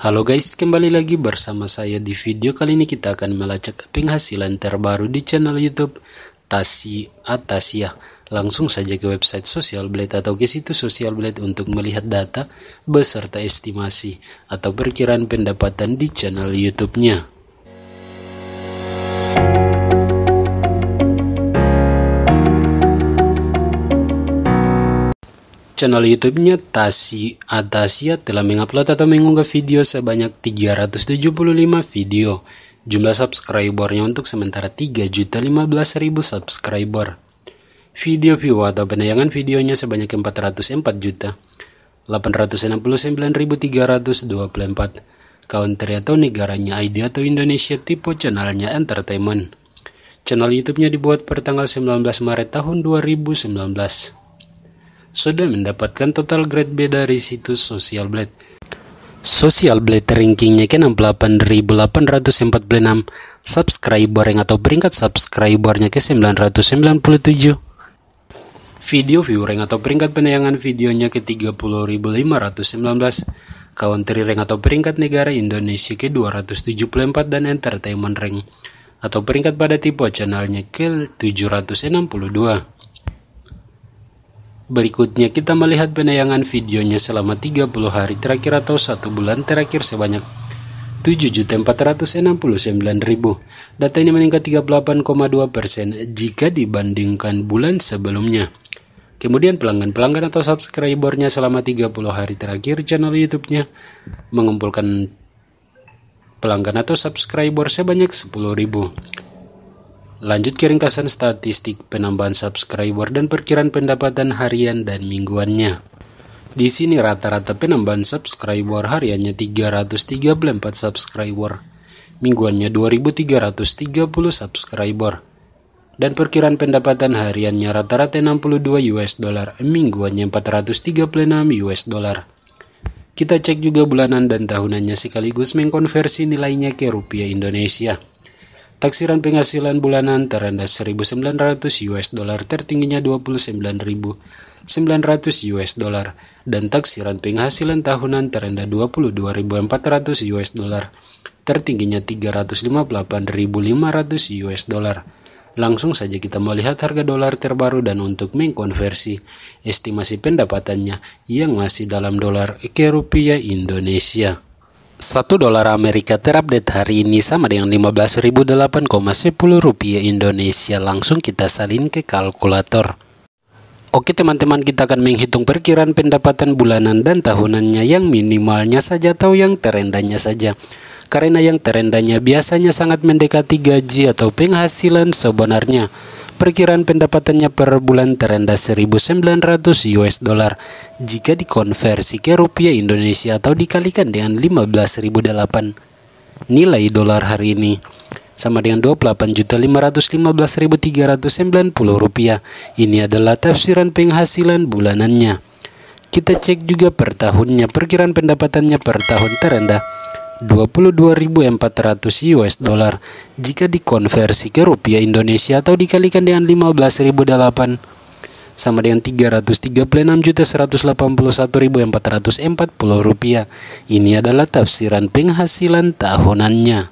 Halo guys, kembali lagi bersama saya di video kali ini kita akan melacak penghasilan terbaru di channel YouTube Tasi Atasia. Langsung saja ke website Social Blade atau ke situs Social Blade untuk melihat data beserta estimasi atau perkiraan pendapatan di channel YouTube-nya. channel YouTube-nya Tasi Atasia telah mengupload atau mengunggah video sebanyak 375 video. Jumlah subscribernya untuk sementara 3.015.000 subscriber. Video view atau penayangan videonya sebanyak 404 juta. 899.324 country atau negaranya ID atau Indonesia tipe channelnya entertainment. Channel YouTube-nya dibuat pertanggal 19 Maret tahun 2019 sudah mendapatkan total grade B dari situs Social Blade. Social Blade rankingnya ke 68.846 subscriber yang atau peringkat subscribernya ke 997 video viewing atau peringkat penayangan videonya ke 30.519 country rank atau peringkat negara Indonesia ke 274 dan entertainment rank atau peringkat pada tipe channelnya ke 762 Berikutnya kita melihat penayangan videonya selama 30 hari terakhir atau 1 bulan terakhir sebanyak 7.469.000. Data ini meningkat 38,2% jika dibandingkan bulan sebelumnya. Kemudian pelanggan-pelanggan atau subscribernya selama 30 hari terakhir channel YouTube-nya mengumpulkan pelanggan atau subscriber sebanyak 10.000. Lanjut ke ringkasan statistik penambahan subscriber dan perkiraan pendapatan harian dan mingguannya. Di sini rata-rata penambahan subscriber hariannya 334 subscriber, mingguannya 2330 subscriber, dan perkiraan pendapatan hariannya rata-rata 62 US dollar, mingguannya 436 US dollar. Kita cek juga bulanan dan tahunannya sekaligus mengkonversi nilainya ke rupiah Indonesia. Taksiran penghasilan bulanan terendah 1.900 US dollar tertingginya 29.900 US dollar dan taksiran penghasilan tahunan terendah 22.400 US dollar tertingginya 358.500 US dollar. Langsung saja kita melihat harga dolar terbaru dan untuk mengkonversi estimasi pendapatannya yang masih dalam dolar ke rupiah Indonesia. 1 dolar Amerika terupdate hari ini sama dengan 15.008,10 rupiah Indonesia. Langsung kita salin ke kalkulator. Oke teman-teman kita akan menghitung perkiraan pendapatan bulanan dan tahunannya yang minimalnya saja atau yang terendahnya saja. Karena yang terendahnya biasanya sangat mendekati gaji atau penghasilan sebenarnya. Perkiraan pendapatannya per bulan terendah 1.900 US dollar jika dikonversi ke rupiah Indonesia atau dikalikan dengan 15.008 nilai dolar hari ini sama dengan 28.515.390 rupiah. Ini adalah tafsiran penghasilan bulanannya. Kita cek juga per tahunnya, perkiraan pendapatannya per tahun terendah 22.400 US dollar jika dikonversi ke rupiah Indonesia atau dikalikan dengan 15.008 sama dengan 336.181.440 rupiah. Ini adalah tafsiran penghasilan tahunannya.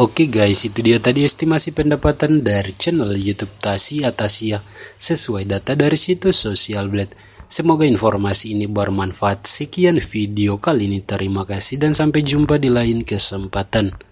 Oke guys, itu dia tadi estimasi pendapatan dari channel YouTube Tasi Atasia sesuai data dari situs Social Blade. Semoga informasi ini bermanfaat. Sekian video kali ini. Terima kasih dan sampai jumpa di lain kesempatan.